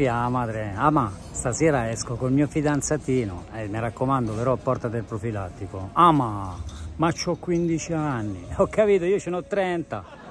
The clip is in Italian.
fia madre, ah ma stasera esco col mio fidanzatino, eh, mi raccomando però porta del profilattico, ah ma, ma ho 15 anni, ho capito io ce n'ho 30.